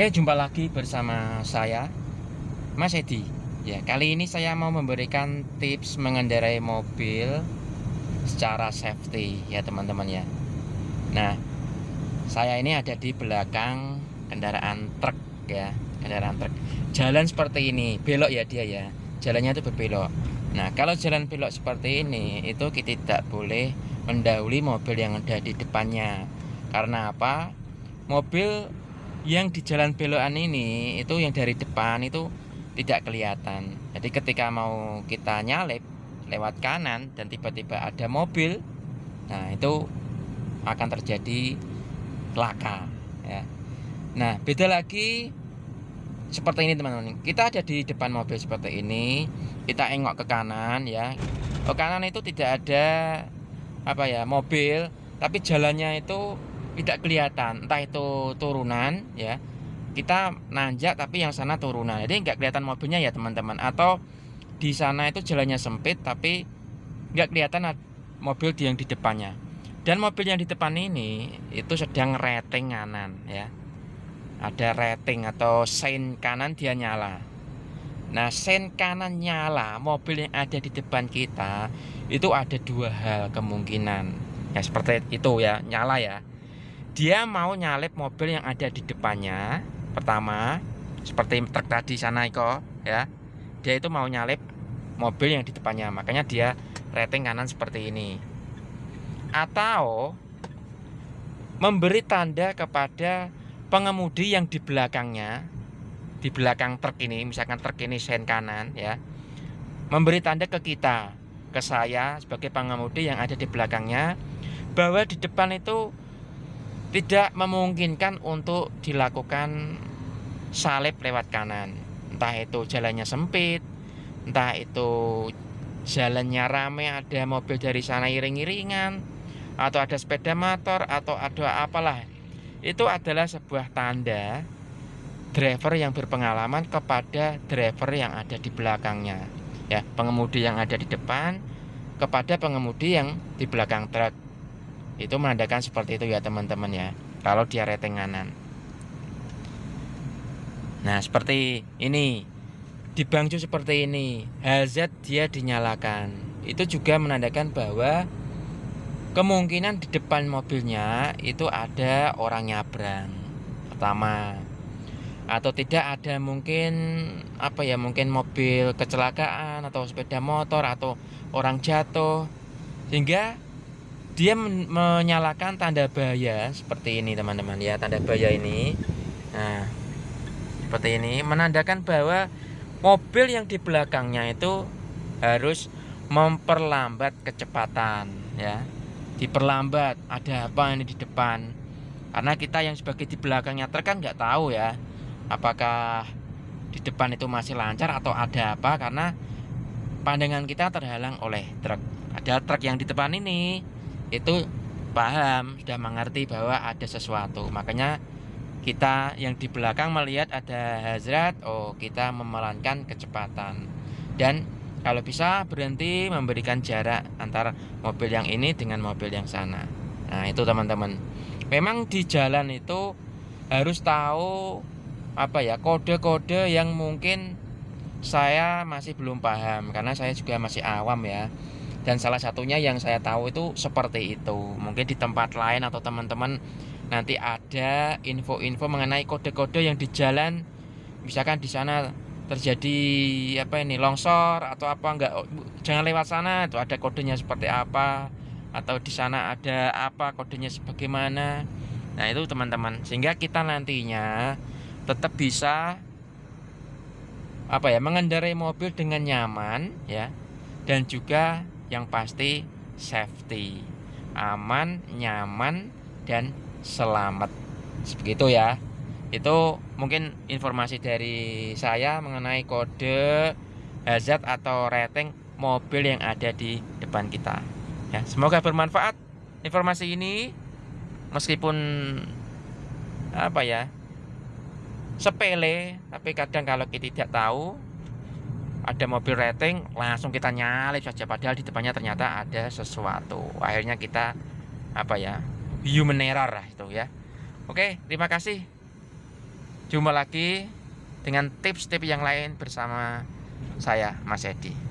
Oke, jumpa lagi bersama saya Mas Edi. Ya, kali ini saya mau memberikan tips mengendarai mobil secara safety ya, teman-teman ya. Nah, saya ini ada di belakang kendaraan truk ya, kendaraan truk. Jalan seperti ini, belok ya dia ya. Jalannya itu berbelok. Nah, kalau jalan belok seperti ini itu kita tidak boleh mendahului mobil yang ada di depannya. Karena apa? Mobil yang di jalan belokan ini itu yang dari depan itu tidak kelihatan jadi ketika mau kita nyalip lewat kanan dan tiba-tiba ada mobil nah itu akan terjadi laka. ya nah beda lagi seperti ini teman-teman kita ada di depan mobil seperti ini kita engok ke kanan ya ke kanan itu tidak ada apa ya mobil tapi jalannya itu tidak kelihatan entah itu turunan ya kita nanjak tapi yang sana turunan jadi nggak kelihatan mobilnya ya teman-teman atau di sana itu jalannya sempit tapi nggak kelihatan mobil yang di depannya dan mobil yang di depan ini itu sedang rating kanan ya ada rating atau sein kanan dia nyala Nah, sein kanan nyala, mobil yang ada di depan kita itu ada dua hal kemungkinan. Ya seperti itu ya, nyala ya dia mau nyalip mobil yang ada di depannya pertama seperti truk tadi sana Iko ya dia itu mau nyalip mobil yang di depannya makanya dia rating kanan seperti ini atau memberi tanda kepada pengemudi yang di belakangnya di belakang truk ini misalkan truk ini sen kanan ya memberi tanda ke kita ke saya sebagai pengemudi yang ada di belakangnya bahwa di depan itu tidak memungkinkan untuk dilakukan salib lewat kanan entah itu jalannya sempit entah itu jalannya rame ada mobil dari sana iring-iringan atau ada sepeda motor atau ada apalah itu adalah sebuah tanda driver yang berpengalaman kepada driver yang ada di belakangnya ya pengemudi yang ada di depan kepada pengemudi yang di belakang truk itu menandakan seperti itu ya teman-teman ya kalau dia retenganan nah seperti ini di bangcu seperti ini hazard dia dinyalakan itu juga menandakan bahwa kemungkinan di depan mobilnya itu ada orang nyabrang pertama atau tidak ada mungkin apa ya mungkin mobil kecelakaan atau sepeda motor atau orang jatuh sehingga dia men menyalakan tanda bahaya seperti ini teman-teman ya tanda bahaya ini nah seperti ini menandakan bahwa mobil yang di belakangnya itu harus memperlambat kecepatan ya diperlambat ada apa ini di depan karena kita yang sebagai di belakangnya truk kan nggak tahu ya apakah di depan itu masih lancar atau ada apa karena pandangan kita terhalang oleh truk ada truk yang di depan ini itu paham sudah mengerti bahwa ada sesuatu makanya kita yang di belakang melihat ada hazrat oh kita memelankan kecepatan dan kalau bisa berhenti memberikan jarak antara mobil yang ini dengan mobil yang sana nah itu teman-teman memang di jalan itu harus tahu apa ya kode-kode yang mungkin saya masih belum paham karena saya juga masih awam ya dan salah satunya yang saya tahu itu seperti itu mungkin di tempat lain atau teman-teman nanti ada info-info mengenai kode-kode yang di jalan misalkan di sana terjadi apa ini longsor atau apa enggak oh, jangan lewat sana itu ada kodenya seperti apa atau di sana ada apa kodenya sebagaimana nah itu teman-teman sehingga kita nantinya tetap bisa apa ya mengendarai mobil dengan nyaman ya dan juga yang pasti safety aman nyaman dan selamat begitu ya itu mungkin informasi dari saya mengenai kode hazard atau rating mobil yang ada di depan kita ya semoga bermanfaat informasi ini meskipun apa ya sepele tapi kadang kalau kita tidak tahu ada mobil rating langsung kita nyalip saja padahal di depannya ternyata ada sesuatu akhirnya kita apa ya human error itu ya oke terima kasih jumpa lagi dengan tips-tips yang lain bersama saya Mas Edi